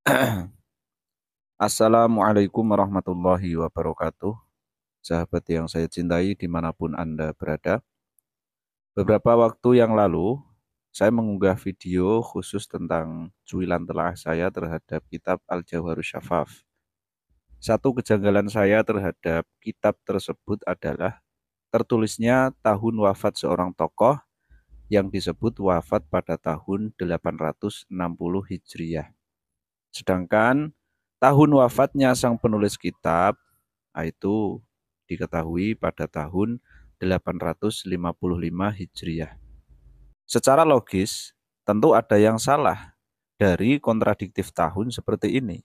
Assalamualaikum warahmatullahi wabarakatuh. Sahabat yang saya cintai dimanapun Anda berada. Beberapa waktu yang lalu, saya mengunggah video khusus tentang cuilan telah saya terhadap kitab Al-Jawharu Syafaf. Satu kejanggalan saya terhadap kitab tersebut adalah tertulisnya tahun wafat seorang tokoh yang disebut wafat pada tahun 860 Hijriah. Sedangkan tahun wafatnya sang penulis kitab ah, itu diketahui pada tahun 855 Hijriah. Secara logis, tentu ada yang salah dari kontradiktif tahun seperti ini.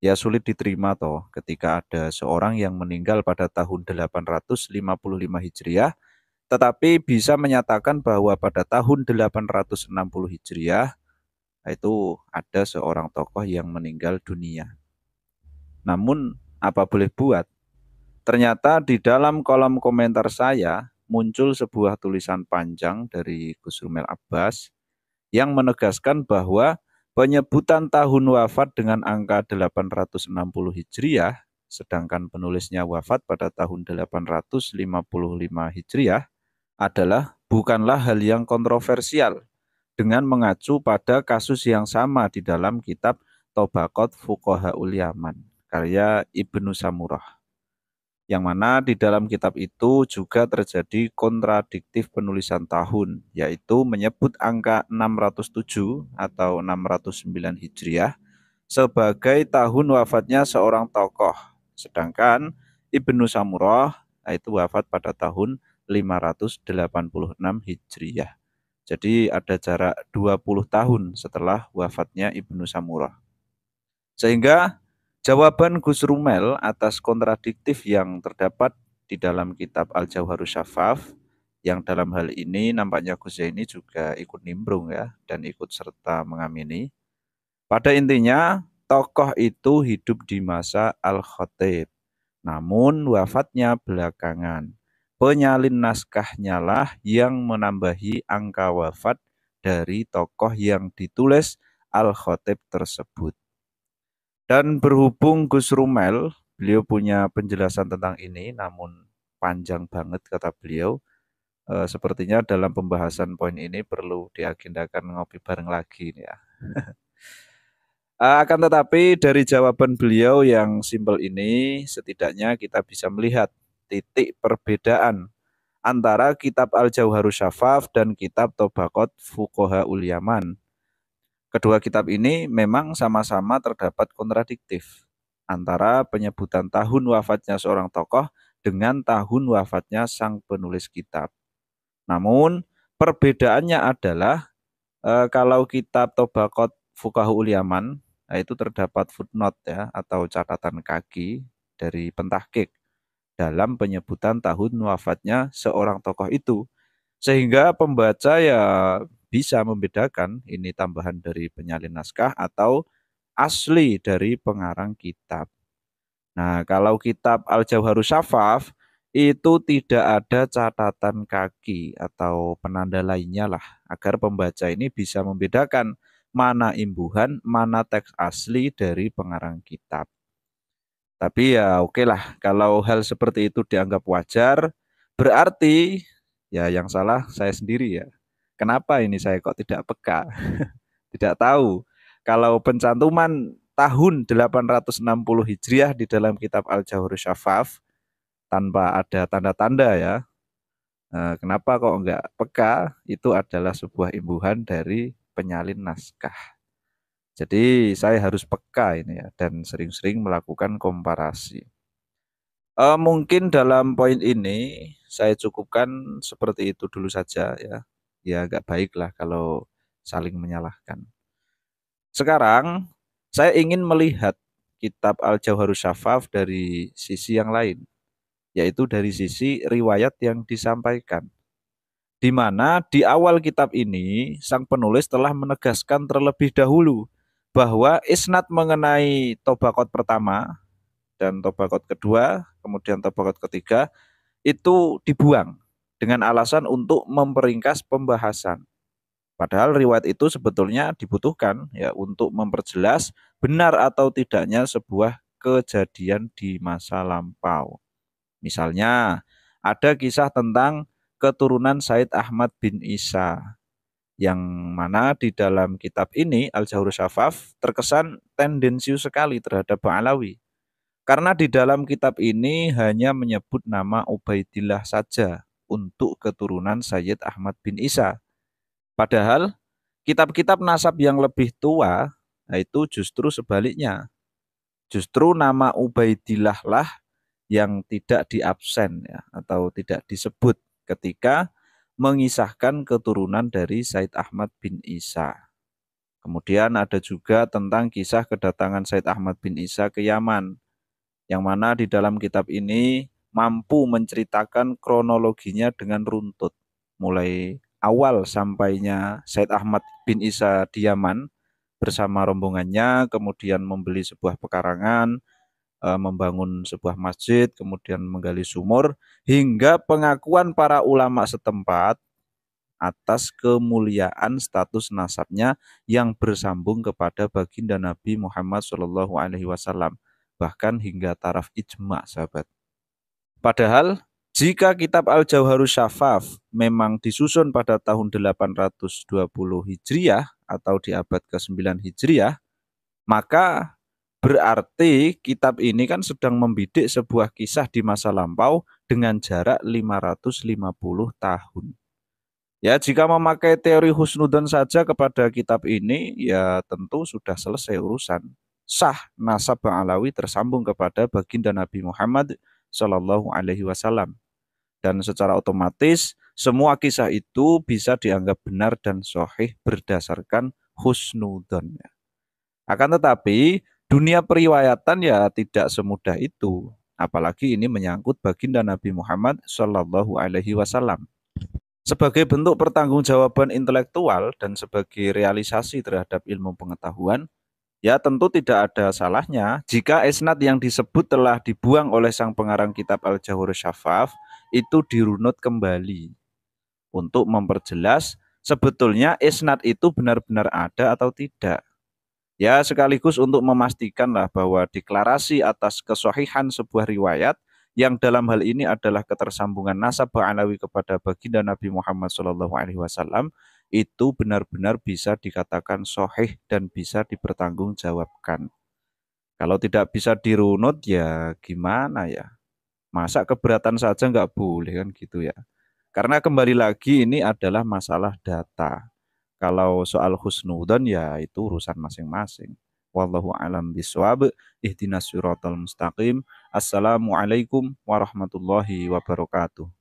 Ya sulit diterima toh ketika ada seorang yang meninggal pada tahun 855 Hijriah tetapi bisa menyatakan bahwa pada tahun 860 Hijriah itu ada seorang tokoh yang meninggal dunia. Namun apa boleh buat? Ternyata di dalam kolom komentar saya muncul sebuah tulisan panjang dari Gus Rumel Abbas yang menegaskan bahwa penyebutan tahun wafat dengan angka 860 Hijriah sedangkan penulisnya wafat pada tahun 855 Hijriah adalah bukanlah hal yang kontroversial dengan mengacu pada kasus yang sama di dalam kitab Tobakot Fukoha Ulyaman, karya Ibnu Samurah. Yang mana di dalam kitab itu juga terjadi kontradiktif penulisan tahun, yaitu menyebut angka 607 atau 609 Hijriah sebagai tahun wafatnya seorang tokoh. Sedangkan Ibnu Samurah itu wafat pada tahun 586 Hijriah. Jadi ada jarak 20 tahun setelah wafatnya Ibnu Samurah. Sehingga jawaban Gus Rumel atas kontradiktif yang terdapat di dalam kitab al Jawharus Syafaf yang dalam hal ini nampaknya Gus Zaini juga ikut nimbrung ya dan ikut serta mengamini. Pada intinya tokoh itu hidup di masa Al-Khatib namun wafatnya belakangan penyalin naskahnya lah yang menambahi angka wafat dari tokoh yang ditulis Al-Khotib tersebut. Dan berhubung Gus Rumel, beliau punya penjelasan tentang ini, namun panjang banget kata beliau. E, sepertinya dalam pembahasan poin ini perlu diagendakan ngopi bareng lagi Ini ya. Eh, akan tetapi dari jawaban beliau yang simpel ini setidaknya kita bisa melihat titik perbedaan antara kitab Al-Jauharus Syafaf dan kitab Tobakot Fukoha Ulyaman. Kedua kitab ini memang sama-sama terdapat kontradiktif antara penyebutan tahun wafatnya seorang tokoh dengan tahun wafatnya sang penulis kitab. Namun perbedaannya adalah e, kalau kitab Tobakot Fukahu Ulyaman itu terdapat footnote ya atau catatan kaki dari pentahkik dalam penyebutan tahun wafatnya seorang tokoh itu. Sehingga pembaca ya bisa membedakan ini tambahan dari penyalin naskah atau asli dari pengarang kitab. Nah, kalau kitab al jawharu Syafaf itu tidak ada catatan kaki atau penanda lainnya lah agar pembaca ini bisa membedakan mana imbuhan, mana teks asli dari pengarang kitab. Tapi ya oke lah kalau hal seperti itu dianggap wajar, berarti ya yang salah saya sendiri ya. Kenapa ini saya kok tidak peka? tidak tahu. Kalau pencantuman tahun 860 Hijriah di dalam kitab al jawhur Syafaf tanpa ada tanda-tanda ya. Eh, kenapa kok enggak peka? Itu adalah sebuah imbuhan dari penyalin naskah. Jadi saya harus peka ini ya dan sering-sering melakukan komparasi. E, mungkin dalam poin ini saya cukupkan seperti itu dulu saja ya. Ya agak baiklah kalau saling menyalahkan. Sekarang saya ingin melihat kitab Al-Jauharus Syafaf dari sisi yang lain, yaitu dari sisi riwayat yang disampaikan. Di mana di awal kitab ini sang penulis telah menegaskan terlebih dahulu bahwa isnat mengenai tobakot pertama dan tobakot kedua, kemudian tobakot ketiga itu dibuang dengan alasan untuk memperingkas pembahasan. Padahal riwayat itu sebetulnya dibutuhkan ya untuk memperjelas benar atau tidaknya sebuah kejadian di masa lampau. Misalnya ada kisah tentang keturunan Said Ahmad bin Isa yang mana di dalam kitab ini Al-Jahur Syafaf terkesan tendensius sekali terhadap Alawi. Karena di dalam kitab ini hanya menyebut nama Ubaidillah saja untuk keturunan Sayyid Ahmad bin Isa. Padahal kitab-kitab nasab yang lebih tua itu justru sebaliknya. Justru nama Ubaidillah lah yang tidak diabsen ya, atau tidak disebut ketika mengisahkan keturunan dari Said Ahmad bin Isa. Kemudian ada juga tentang kisah kedatangan Said Ahmad bin Isa ke Yaman, yang mana di dalam kitab ini mampu menceritakan kronologinya dengan runtut, mulai awal sampainya Said Ahmad bin Isa di Yaman bersama rombongannya, kemudian membeli sebuah pekarangan, Eh, membangun sebuah masjid, kemudian menggali sumur, hingga pengakuan para ulama setempat atas kemuliaan status nasabnya yang bersambung kepada baginda Nabi Muhammad SAW bahkan hingga taraf ijma, sahabat. Padahal jika kitab Al-Jauharus Syafaf memang disusun pada tahun 820 Hijriah atau di abad ke-9 Hijriah, maka Berarti kitab ini kan sedang membidik sebuah kisah di masa lampau dengan jarak 550 tahun. Ya, jika memakai teori Husnudon saja kepada kitab ini, ya tentu sudah selesai urusan. Sah nasab Bang Alawi tersambung kepada baginda Nabi Muhammad Shallallahu Alaihi Wasallam. Dan secara otomatis semua kisah itu bisa dianggap benar dan sahih berdasarkan husnudonnya. Akan tetapi dunia periwayatan ya tidak semudah itu. Apalagi ini menyangkut baginda Nabi Muhammad Shallallahu Alaihi Wasallam. Sebagai bentuk pertanggungjawaban intelektual dan sebagai realisasi terhadap ilmu pengetahuan, ya tentu tidak ada salahnya jika esnat yang disebut telah dibuang oleh sang pengarang kitab Al-Jawhur Syafaf itu dirunut kembali untuk memperjelas sebetulnya esnat itu benar-benar ada atau tidak. Ya, sekaligus untuk memastikanlah bahwa deklarasi atas kesohihan sebuah riwayat yang dalam hal ini adalah ketersambungan nasab Alawi kepada baginda Nabi Muhammad SAW itu benar-benar bisa dikatakan sohih dan bisa dipertanggungjawabkan. Kalau tidak bisa dirunut ya gimana ya? Masa keberatan saja nggak boleh kan gitu ya? Karena kembali lagi ini adalah masalah data. Kalau soal husnudon ya itu urusan masing-masing. Wallahu alam biswab. Ihdinas suratul mustaqim. Assalamualaikum warahmatullahi wabarakatuh.